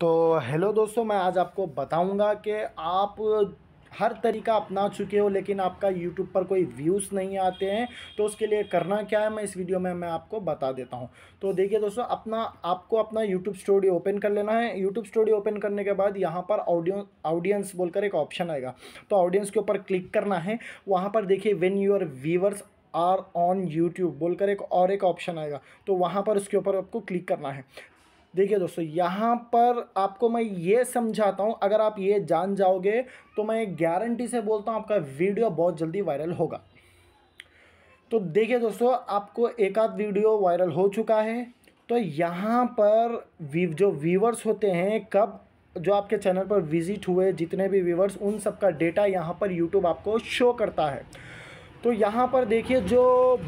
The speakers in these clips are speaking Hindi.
तो हेलो दोस्तों मैं आज आपको बताऊंगा कि आप हर तरीका अपना चुके हो लेकिन आपका यूट्यूब पर कोई व्यूज़ नहीं आते हैं तो उसके लिए करना क्या है मैं इस वीडियो में मैं आपको बता देता हूँ तो देखिए दोस्तों अपना आपको अपना यूट्यूब स्टूडियो ओपन कर लेना है यूट्यूब स्टूडियो ओपन करने के बाद यहाँ पर ऑडियो ऑडियंस बोलकर एक ऑप्शन आएगा तो ऑडियंस के ऊपर क्लिक करना है वहाँ पर देखिए when your viewers are on YouTube बोलकर एक और एक ऑप्शन आएगा तो वहाँ पर उसके ऊपर आपको क्लिक करना है देखिए दोस्तों यहाँ पर आपको मैं ये समझाता हूँ अगर आप ये जान जाओगे तो मैं गारंटी से बोलता हूँ आपका वीडियो बहुत जल्दी वायरल होगा तो देखिए दोस्तों आपको एक आध वीडियो वायरल हो चुका है तो यहाँ पर जो व्यूवर्स होते हैं कब जो आपके चैनल पर विजिट हुए जितने भी व्यूवर्स उन सबका डेटा यहाँ पर यूट्यूब आपको शो करता है तो यहाँ पर देखिए जो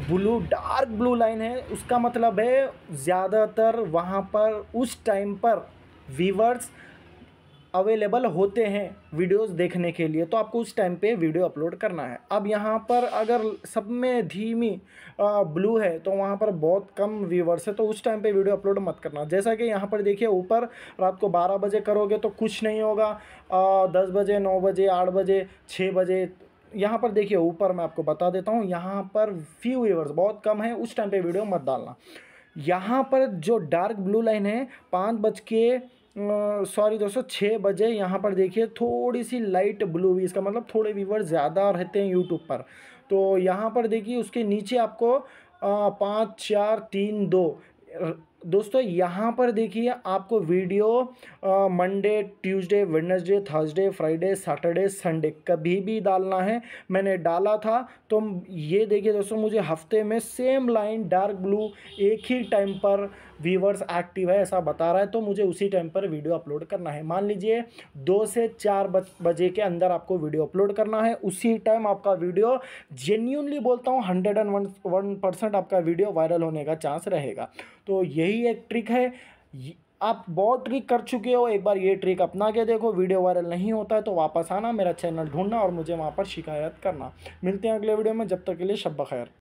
ब्लू डार्क ब्लू लाइन है उसका मतलब है ज़्यादातर वहाँ पर उस टाइम पर वीवर्स अवेलेबल होते हैं वीडियोस देखने के लिए तो आपको उस टाइम पे वीडियो अपलोड करना है अब यहाँ पर अगर सब में धीमी ब्लू है तो वहाँ पर बहुत कम व्यूवर्स है तो उस टाइम पे वीडियो अपलोड मत करना जैसा कि यहाँ पर देखिए ऊपर रात को 12 बजे करोगे तो कुछ नहीं होगा आ, 10 बजे 9 बजे 8 बजे 6 बजे यहाँ पर देखिए ऊपर मैं आपको बता देता हूँ यहाँ पर फ्यू व्यूवर्स बहुत कम है उस टाइम पे वीडियो मत डालना यहाँ पर जो डार्क ब्लू लाइन है पाँच बज के सॉरी दोस्तों छः बजे यहाँ पर देखिए थोड़ी सी लाइट ब्लू भी इसका मतलब थोड़े व्यूवर ज़्यादा रहते हैं यूट्यूब पर तो यहाँ पर देखिए उसके नीचे आपको पाँच चार तीन दो दोस्तों यहाँ पर देखिए आपको video Monday Tuesday Wednesday Thursday Friday Saturday Sunday कभी भी डालना है मैंने डाला था तो ये देखिए दोस्तों मुझे हफ्ते में सेम लाइन डार्क ब्लू एक ही टाइम पर व्यूवर्स एक्टिव है ऐसा बता रहा है तो मुझे उसी टाइम पर वीडियो अपलोड करना है मान लीजिए दो से चार बजे के अंदर आपको वीडियो अपलोड करना है उसी टाइम आपका वीडियो जेन्यूनली बोलता हूँ हंड्रेड एंड वन परसेंट आपका वीडियो वायरल होने का चांस रहेगा तो यही यही एक ट्रिक है आप बहुत ट्रिक कर चुके हो एक बार ये ट्रिक अपना के देखो वीडियो वायरल नहीं होता है तो वापस आना मेरा चैनल ढूंढना और मुझे वहाँ पर शिकायत करना मिलते हैं अगले वीडियो में जब तक के लिए शब्बा खैर